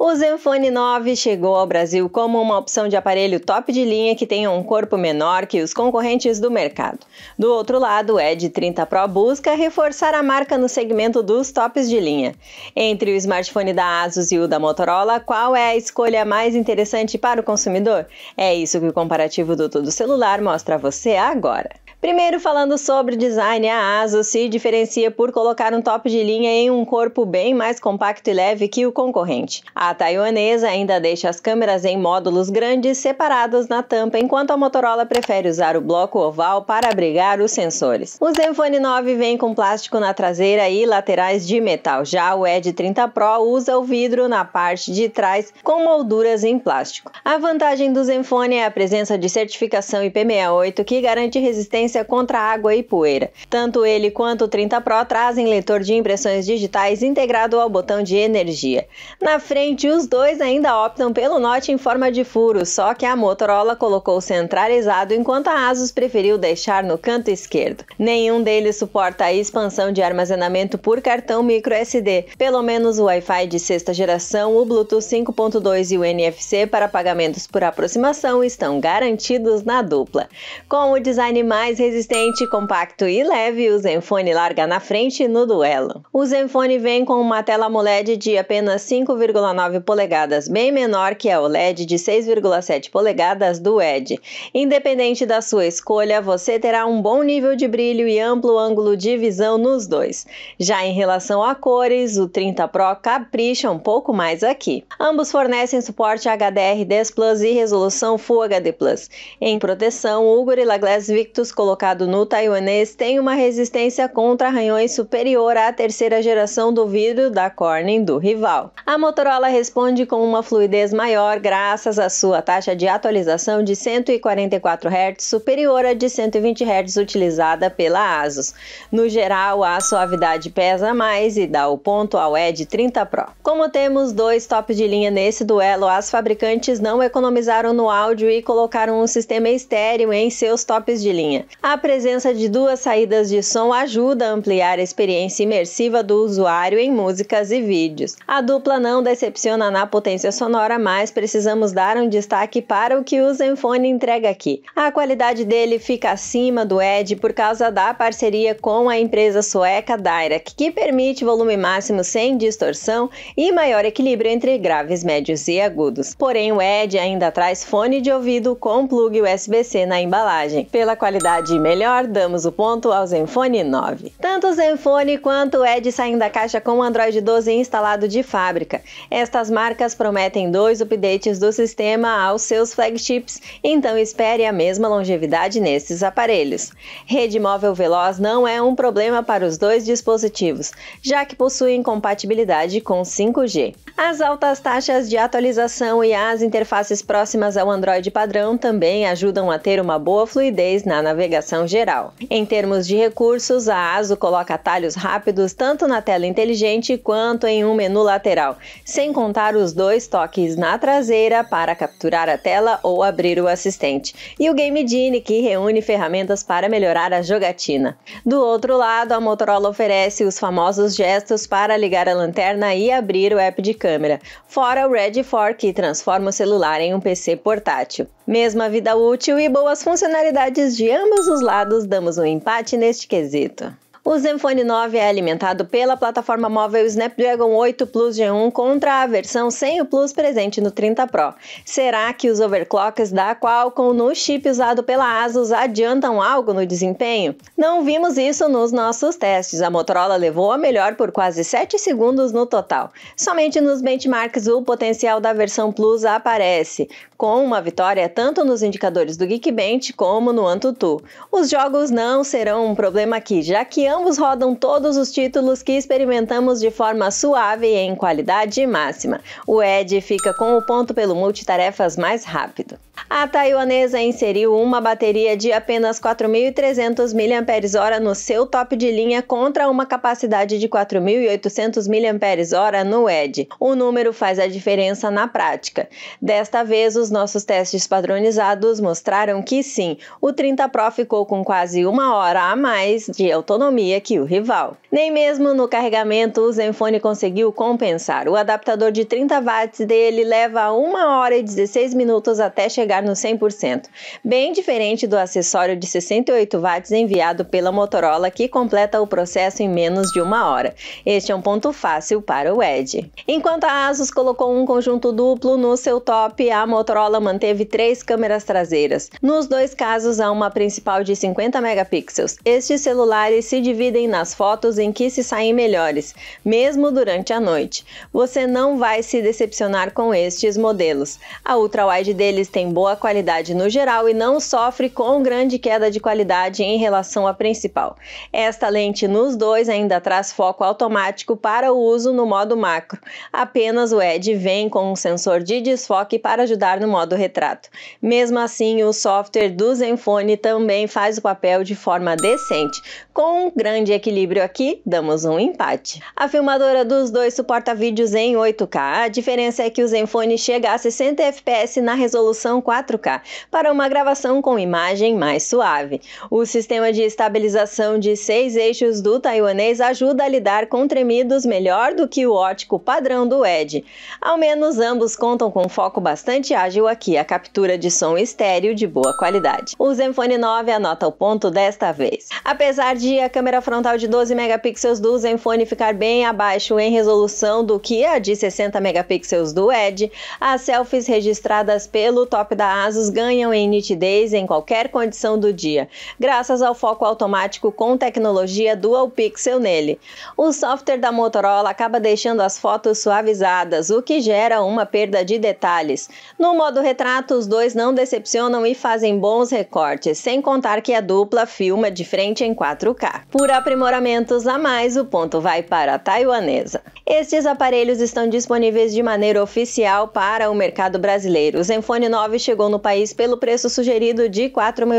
O Zenfone 9 chegou ao Brasil como uma opção de aparelho top de linha que tenha um corpo menor que os concorrentes do mercado. Do outro lado, o Edge 30 Pro busca reforçar a marca no segmento dos tops de linha. Entre o smartphone da Asus e o da Motorola, qual é a escolha mais interessante para o consumidor? É isso que o comparativo do Todo Celular mostra a você agora. Primeiro, falando sobre design, a ASUS se diferencia por colocar um top de linha em um corpo bem mais compacto e leve que o concorrente. A taiwanesa ainda deixa as câmeras em módulos grandes separados na tampa, enquanto a Motorola prefere usar o bloco oval para abrigar os sensores. O Zenfone 9 vem com plástico na traseira e laterais de metal. Já o Edge 30 Pro usa o vidro na parte de trás com molduras em plástico. A vantagem do Zenfone é a presença de certificação IP68 que garante resistência resistência contra água e poeira. Tanto ele quanto o 30 Pro trazem leitor de impressões digitais integrado ao botão de energia. Na frente, os dois ainda optam pelo Note em forma de furo, só que a Motorola colocou centralizado enquanto a Asus preferiu deixar no canto esquerdo. Nenhum deles suporta a expansão de armazenamento por cartão micro SD, pelo menos o Wi-Fi de sexta geração, o Bluetooth 5.2 e o NFC para pagamentos por aproximação estão garantidos na dupla. Com o design mais mais resistente, compacto e leve, o Zenfone larga na frente no duelo. O Zenfone vem com uma tela AMOLED de apenas 5,9 polegadas, bem menor que a OLED de 6,7 polegadas do Edge. Independente da sua escolha, você terá um bom nível de brilho e amplo ângulo de visão nos dois. Já em relação a cores, o 30 Pro capricha um pouco mais aqui. Ambos fornecem suporte HDR10 Plus e resolução Full HD Plus. Em proteção, o Gorilla Glass Victus colocou colocado no taiwanês tem uma resistência contra arranhões superior à terceira geração do vidro da Corning do rival. A Motorola responde com uma fluidez maior graças à sua taxa de atualização de 144 Hz superior à de 120 Hz utilizada pela ASUS. No geral, a suavidade pesa mais e dá o ponto ao Edge 30 Pro. Como temos dois tops de linha nesse duelo, as fabricantes não economizaram no áudio e colocaram um sistema estéreo em seus tops de linha. A presença de duas saídas de som ajuda a ampliar a experiência imersiva do usuário em músicas e vídeos. A dupla não decepciona na potência sonora, mas precisamos dar um destaque para o que o Zenfone entrega aqui. A qualidade dele fica acima do Edge por causa da parceria com a empresa sueca Dirac, que permite volume máximo sem distorção e maior equilíbrio entre graves, médios e agudos. Porém, o Edge ainda traz fone de ouvido com plug USB-C na embalagem. Pela qualidade de melhor, damos o ponto ao Zenfone 9. Tanto o Zenfone quanto o Edge saem da caixa com o Android 12 instalado de fábrica. Estas marcas prometem dois updates do sistema aos seus flagships, então espere a mesma longevidade nesses aparelhos. Rede móvel veloz não é um problema para os dois dispositivos, já que possuem compatibilidade com 5G. As altas taxas de atualização e as interfaces próximas ao Android padrão também ajudam a ter uma boa fluidez na navegação geral. Em termos de recursos, a ASO coloca atalhos rápidos tanto na tela inteligente quanto em um menu lateral, sem contar os dois toques na traseira para capturar a tela ou abrir o assistente, e o Game Genie, que reúne ferramentas para melhorar a jogatina. Do outro lado, a Motorola oferece os famosos gestos para ligar a lanterna e abrir o app de câmera, fora o Red 4 que transforma o celular em um PC portátil. Mesma vida útil e boas funcionalidades de ambos os lados damos um empate neste quesito. O Zenfone 9 é alimentado pela plataforma móvel Snapdragon 8 Plus G1 contra a versão sem o Plus presente no 30 Pro. Será que os overclocks da Qualcomm no chip usado pela ASUS adiantam algo no desempenho? Não vimos isso nos nossos testes. A Motorola levou a melhor por quase 7 segundos no total. Somente nos benchmarks o potencial da versão Plus aparece, com uma vitória tanto nos indicadores do Geekbench como no Antutu. Os jogos não serão um problema aqui, já que ambos rodam todos os títulos que experimentamos de forma suave e em qualidade máxima. O Ed fica com o ponto pelo multitarefas mais rápido. A taiwanesa inseriu uma bateria de apenas 4.300 mAh no seu top de linha contra uma capacidade de 4.800 mAh no Ed. O número faz a diferença na prática. Desta vez, os nossos testes padronizados mostraram que sim, o 30 Pro ficou com quase uma hora a mais de autonomia que o rival. Nem mesmo no carregamento o Zenfone conseguiu compensar. O adaptador de 30 watts dele leva 1 hora e 16 minutos até chegar no 100%, bem diferente do acessório de 68 watts enviado pela Motorola que completa o processo em menos de uma hora. Este é um ponto fácil para o Edge. Enquanto a Asus colocou um conjunto duplo no seu top, a Motorola manteve três câmeras traseiras. Nos dois casos, há uma principal de 50 megapixels. Estes celulares se dividem nas fotos em que se saem melhores, mesmo durante a noite. Você não vai se decepcionar com estes modelos. A ultrawide deles tem boa qualidade no geral e não sofre com grande queda de qualidade em relação à principal. Esta lente nos dois ainda traz foco automático para o uso no modo macro. Apenas o ED vem com um sensor de desfoque para ajudar no modo retrato. Mesmo assim, o software do Zenfone também faz o papel de forma decente, com grande equilíbrio aqui, damos um empate. A filmadora dos dois suporta vídeos em 8K, a diferença é que o Zenfone chega a 60 fps na resolução 4K, para uma gravação com imagem mais suave. O sistema de estabilização de seis eixos do taiwanês ajuda a lidar com tremidos melhor do que o ótico padrão do Edge. Ao menos ambos contam com foco bastante ágil aqui, a captura de som estéreo de boa qualidade. O Zenfone 9 anota o ponto desta vez. Apesar de a câmera câmera frontal de 12 megapixels do Zenfone ficar bem abaixo em resolução do que a de 60 megapixels do Edge, as selfies registradas pelo top da ASUS ganham em nitidez em qualquer condição do dia, graças ao foco automático com tecnologia Dual Pixel nele. O software da Motorola acaba deixando as fotos suavizadas, o que gera uma perda de detalhes. No modo retrato, os dois não decepcionam e fazem bons recortes, sem contar que a dupla filma de frente em 4K. Por aprimoramentos a mais, o ponto vai para a taiwanesa. Estes aparelhos estão disponíveis de maneira oficial para o mercado brasileiro. O Zenfone 9 chegou no país pelo preço sugerido de R$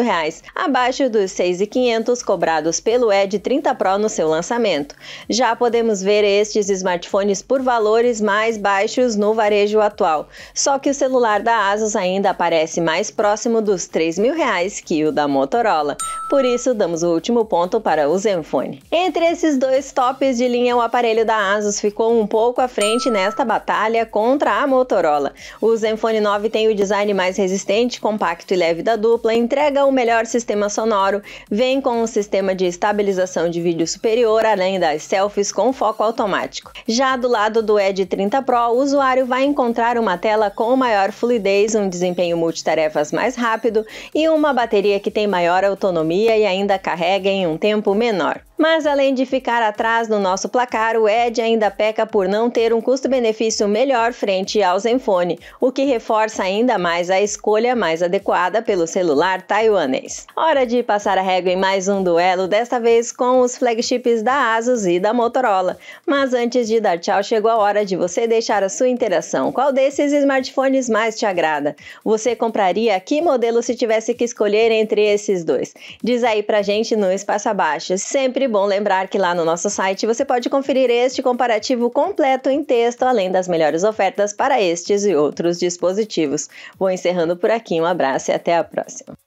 reais, abaixo dos R$ 6.500 cobrados pelo Edge 30 Pro no seu lançamento. Já podemos ver estes smartphones por valores mais baixos no varejo atual, só que o celular da Asus ainda aparece mais próximo dos R$ reais que o da Motorola. Por isso, damos o último ponto para o Zenfone. Entre esses dois tops de linha, o aparelho da Asus ficou ficou um pouco à frente nesta batalha contra a Motorola. O Zenfone 9 tem o design mais resistente, compacto e leve da dupla, entrega o melhor sistema sonoro, vem com um sistema de estabilização de vídeo superior, além das selfies com foco automático. Já do lado do Edge 30 Pro, o usuário vai encontrar uma tela com maior fluidez, um desempenho multitarefas mais rápido e uma bateria que tem maior autonomia e ainda carrega em um tempo menor. Mas além de ficar atrás no nosso placar, o Edge ainda peca por não ter um custo-benefício melhor frente ao Zenfone, o que reforça ainda mais a escolha mais adequada pelo celular taiwanês. Hora de passar a régua em mais um duelo, desta vez com os flagships da Asus e da Motorola. Mas antes de dar tchau, chegou a hora de você deixar a sua interação. Qual desses smartphones mais te agrada? Você compraria que modelo se tivesse que escolher entre esses dois? Diz aí pra gente no espaço abaixo. Sempre bom lembrar que lá no nosso site você pode conferir este comparativo completo em texto, além das melhores ofertas para estes e outros dispositivos. Vou encerrando por aqui, um abraço e até a próxima.